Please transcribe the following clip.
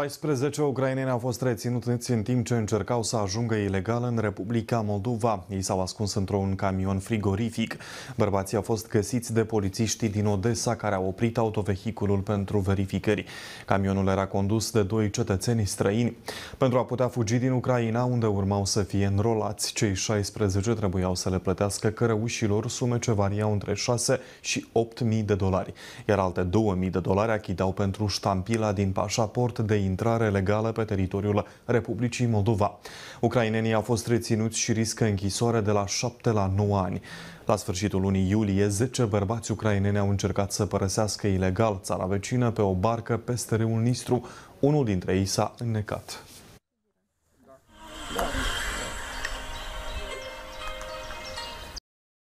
16 ucraineni au fost reținuți în timp ce încercau să ajungă ilegal în Republica Moldova. Ei s-au ascuns într-un camion frigorific. Bărbații au fost găsiți de polițiștii din Odessa care au oprit autovehiculul pentru verificări. Camionul era condus de doi cetățeni străini. Pentru a putea fugi din Ucraina, unde urmau să fie înrolați, cei 16 trebuiau să le plătească cărăușilor sume ce variau între 6 și 8.000 de dolari, iar alte 2.000 de dolari achitau pentru ștampila din pașaport de intrare legală pe teritoriul Republicii Moldova. Ucrainenii au fost reținuți și riscă închisoare de la 7 la 9 ani. La sfârșitul lunii iulie, 10 bărbați ucraineni au încercat să părăsească ilegal țara vecină pe o barcă peste râul Nistru. Unul dintre ei s-a înnecat.